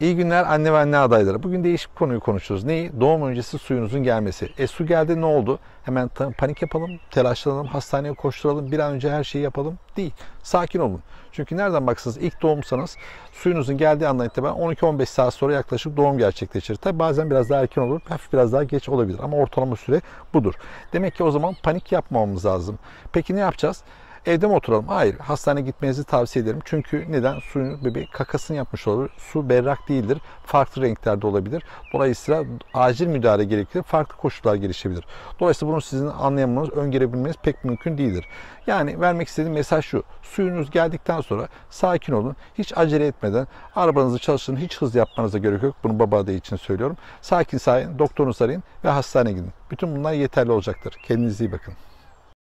İyi günler anne ve anne adayları. Bugün değişik konuyu konuşuyoruz. Neyi? Doğum öncesi suyunuzun gelmesi. E su geldi ne oldu? Hemen panik yapalım, telaşlanalım, hastaneye koşturalım, bir an önce her şeyi yapalım. Değil. Sakin olun. Çünkü nereden baksanız ilk doğumsanız suyunuzun geldiği andan itibaren 12-15 saat sonra yaklaşık doğum gerçekleşir. Tabi bazen biraz daha erken olur, hafif biraz daha geç olabilir ama ortalama süre budur. Demek ki o zaman panik yapmamamız lazım. Peki ne yapacağız? Evde mi oturalım? Hayır. Hastaneye gitmenizi tavsiye ederim. Çünkü neden? Suyun bebeği kakasını yapmış olur. Su berrak değildir. Farklı renklerde olabilir. Dolayısıyla acil müdahale gerekir. Farklı koşullar gelişebilir. Dolayısıyla bunu sizin anlayamamanız, öngörebilmeniz pek mümkün değildir. Yani vermek istediğim mesaj şu. Suyunuz geldikten sonra sakin olun. Hiç acele etmeden arabanızı çalıştırın, Hiç hız yapmanıza gerek yok. Bunu baba adayı için söylüyorum. Sakin sakin doktorunuzu arayın ve hastaneye gidin. Bütün bunlar yeterli olacaktır. Kendinize iyi bakın.